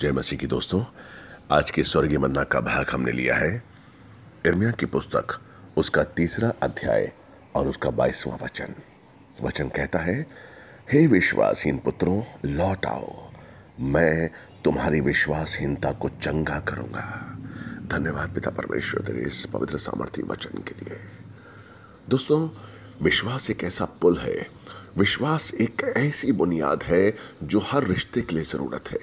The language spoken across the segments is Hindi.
जय मसीह की दोस्तों आज के स्वर्गीय मन्ना का भाग हमने लिया है इर्मिया की पुस्तक उसका तीसरा अध्याय और उसका बाईसवां वचन वचन कहता है हे विश्वासहीन पुत्रों लौट आओ मैं तुम्हारी विश्वासहीनता को चंगा करूंगा धन्यवाद पिता परमेश्वर तेरे इस पवित्र सामर्थ्य वचन के लिए दोस्तों विश्वास एक ऐसा पुल है विश्वास एक ऐसी बुनियाद है जो हर रिश्ते के लिए ज़रूरत है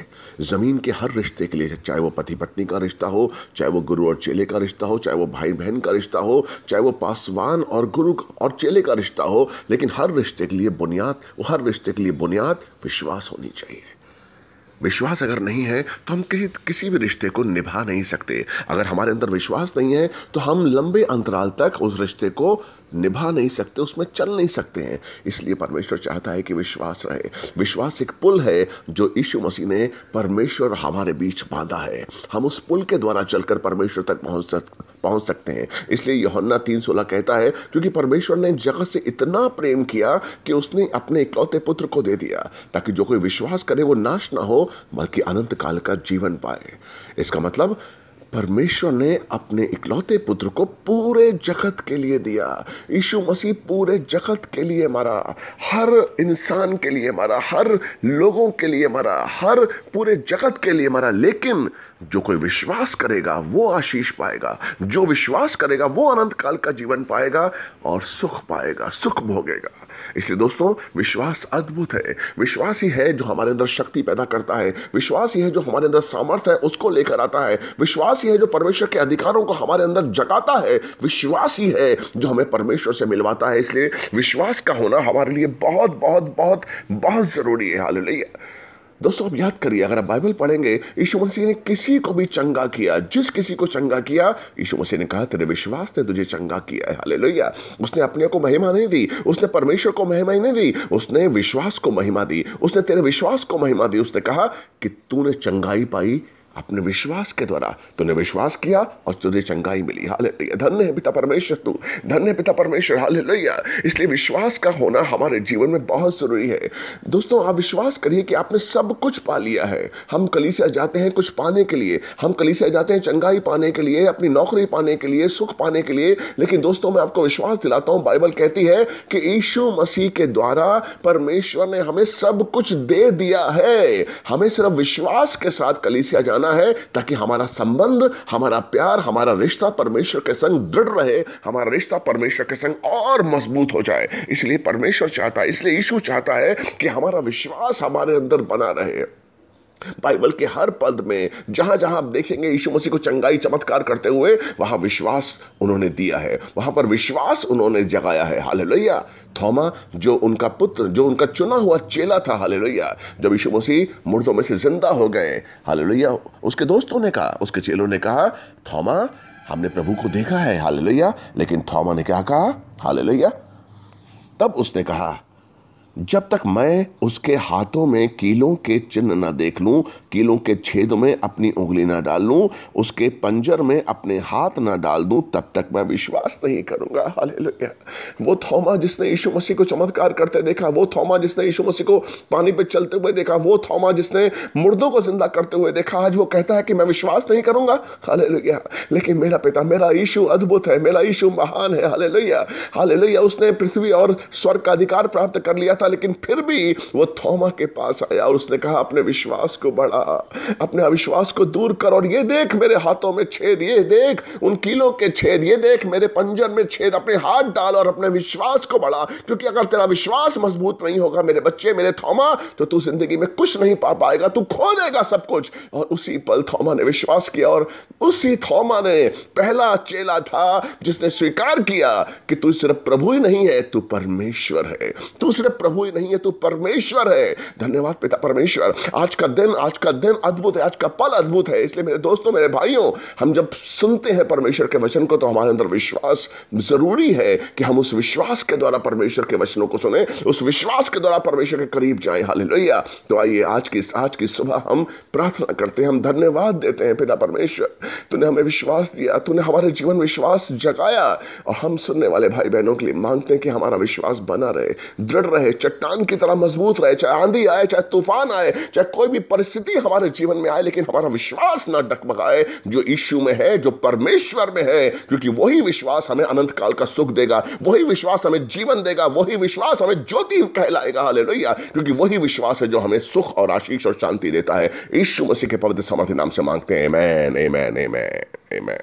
ज़मीन के हर रिश्ते के लिए चाहे वो पति पत्नी का रिश्ता हो चाहे वो गुरु और चेले का रिश्ता हो चाहे वो भाई बहन का रिश्ता हो चाहे वो पासवान और गुरु और चेले का रिश्ता हो लेकिन हर रिश्ते के लिए बुनियाद वो हर रिश्ते के लिए बुनियाद विश्वास होनी चाहिए विश्वास अगर नहीं है तो हम किसी किसी भी रिश्ते को निभा नहीं सकते अगर हमारे अंदर विश्वास नहीं है तो हम लंबे अंतराल तक उस रिश्ते को निभा नहीं सकते उसमें चल नहीं सकते हैं इसलिए परमेश्वर चाहता है कि विश्वास रहे विश्वास एक पुल है जो यीशु मसीह ने परमेश्वर हमारे बीच बांधा है हम उस पुल के द्वारा चलकर परमेश्वर तक पहुंच पहुंच सकते हैं इसलिए योहन्ना तीन सोलह कहता है क्योंकि परमेश्वर ने जगत से इतना प्रेम किया कि उसने अपने इकलौते पुत्र को दे दिया ताकि जो कोई विश्वास करे वो नाश ना हो बल्कि अनंत काल का जीवन पाए इसका मतलब परमेश्वर ने अपने इकलौते पुत्र को पूरे जगत के लिए दिया यीशु मसीह पूरे जगत के लिए मरा हर इंसान के लिए मरा हर लोगों के लिए मरा हर पूरे जगत के लिए मरा लेकिन जो कोई विश्वास करेगा वो आशीष पाएगा जो विश्वास करेगा वो अनंत काल का जीवन पाएगा और सुख पाएगा सुख भोगेगा इसलिए दोस्तों विश्वास अद्भुत है विश्वास ही है जो हमारे अंदर शक्ति पैदा करता है विश्वास ही है जो हमारे अंदर सामर्थ्य है उसको लेकर आता है विश्वास विश्वास ही है जो परमेश्वर के अधिकारों को हमारे अंदर जगाता है विश्वास ही है जो हमें परमेश्वर से मिलवाता है इसलिए विश्वास का होना हमारे लिए बहुत बहुत बहुत बहुत ज़रूरी है हाल दोस्तों आप याद करिए अगर आप बाइबल पढ़ेंगे यीशु मसीह ने किसी को भी चंगा किया जिस किसी को चंगा किया यीशु मसीह ने कहा तेरे विश्वास ने तुझे चंगा किया है हालेलुया उसने अपने को महिमा नहीं दी उसने परमेश्वर को महिमा ही नहीं दी उसने विश्वास को महिमा दी उसने तेरे विश्वास को महिमा दी उसने कहा कि तूने चंगाई पाई अपने विश्वास के द्वारा तूने विश्वास किया और तुझे चंगाई मिली हाल धन्य है पिता परमेश्वर तू धन्य पिता परमेश्वर हाल इसलिए विश्वास का होना हमारे जीवन में बहुत ज़रूरी है दोस्तों आप विश्वास करिए कि आपने सब कुछ पा लिया है हम कलीसिया जाते हैं कुछ पाने के लिए हम कलीसिया जाते हैं चंगाई पाने के लिए अपनी नौकरी पाने के लिए सुख पाने के लिए लेकिन दोस्तों मैं आपको विश्वास दिलाता हूँ बाइबल कहती है कि यीशु मसीह के द्वारा परमेश्वर ने हमें सब कुछ दे दिया है हमें सिर्फ विश्वास के साथ कलीसिया जाना करना है ताकि हमारा संबंध हमारा प्यार हमारा रिश्ता परमेश्वर के संग दृढ़ रहे हमारा रिश्ता परमेश्वर के संग और मजबूत हो जाए इसलिए परमेश्वर चाहता है इसलिए यीशु चाहता है कि हमारा विश्वास हमारे अंदर बना रहे बाइबल के हर पद में जहां जहां आप देखेंगे यीशु मसीह को चंगाई चमत्कार करते हुए वहां विश्वास उन्होंने दिया है वहां पर विश्वास उन्होंने जगाया है हाल थॉमा जो उनका पुत्र जो उनका चुना हुआ चेला था हाल जब यीशु मसीह मुर्दों में से जिंदा हो गए हाल उसके दोस्तों ने कहा उसके चेलों ने कहा थॉमा हमने प्रभु को देखा है हाल लेकिन थॉमा ने क्या कहा हाल तब उसने कहा जब तक मैं उसके हाथों में कीलों के चिन्ह न देख लूं, कीलों के छेद में अपनी उंगली न डाल लूं, उसके पंजर में अपने हाथ न डाल दूं, तब तक मैं विश्वास नहीं करूंगा हालेलुया वो थौमा जिसने यीशु मसीह को चमत्कार करते देखा वो थौमा जिसने यीशु मसीह को पानी पर चलते हुए देखा वो थौमा जिसने मुर्दों को जिंदा करते हुए देखा आज वो कहता है कि मैं विश्वास नहीं करूंगा हालेलुया लेकिन मेरा पिता मेरा यीशु अद्भुत है मेरा यीशु महान है हाले लोहिया उसने पृथ्वी और स्वर्ग का अधिकार प्राप्त कर लिया था था लेकिन फिर भी वो थोमा के पास आया और उसने कहा अपने विश्वास को बढ़ा अपने अविश्वास को दूर कर और ये देख मेरे हाथों में छेद ये देख उन कीलों के छेद ये देख मेरे पंजर में छेद अपने हाथ डाल और अपने विश्वास को बढ़ा क्योंकि अगर तेरा विश्वास मजबूत नहीं होगा मेरे बच्चे मेरे थोमा तो तू जिंदगी में कुछ नहीं पा पाएगा तू खो देगा सब कुछ और उसी पल थोमा ने विश्वास किया और उसी थोमा ने पहला चेला था जिसने स्वीकार किया कि तू सिर्फ प्रभु ही नहीं है तू परमेश्वर है तू सिर्फ प्रभु ही नहीं है तू परमेश्वर है धन्यवाद पिता परमेश्वर आज का दिन आज का दिन अद्भुत है आज का पल अद्भुत है इसलिए मेरे दोस्तों मेरे भाइयों हम जब सुनते हैं परमेश्वर के वचन को तो हमारे अंदर विश्वास जरूरी है कि हम उस विश्वास के द्वारा परमेश्वर के वचनों को सुने उस विश्वास के द्वारा परमेश्वर के करीब जाएं हालेलुया तो आइए आज की आज की सुबह हम प्रार्थना करते हैं हम धन्यवाद देते हैं पिता परमेश्वर तूने हमें विश्वास दिया तूने हमारे जीवन विश्वास जगाया और हम सुनने वाले भाई बहनों के लिए मांगते हैं कि हमारा विश्वास बना रहे दृढ़ रहे चट्टान की तरह मजबूत रहे चाहे आंधी आए चाहे तूफान आए चाहे कोई भी परिस्थिति हमारे जीवन में आए लेकिन हमारा विश्वास ना डकमगाए जो ईशु में है जो परमेश्वर में है क्योंकि वही विश्वास हमें अनंत काल का सुख देगा वही विश्वास हमें जीवन देगा वही विश्वास हमें ज्योति कहलाएगा हाले क्योंकि वही विश्वास है जो हमें सुख और आशीष और शांति देता है यीशु मसीह के पवित्र समाधि नाम से मांगते हैं man a man a man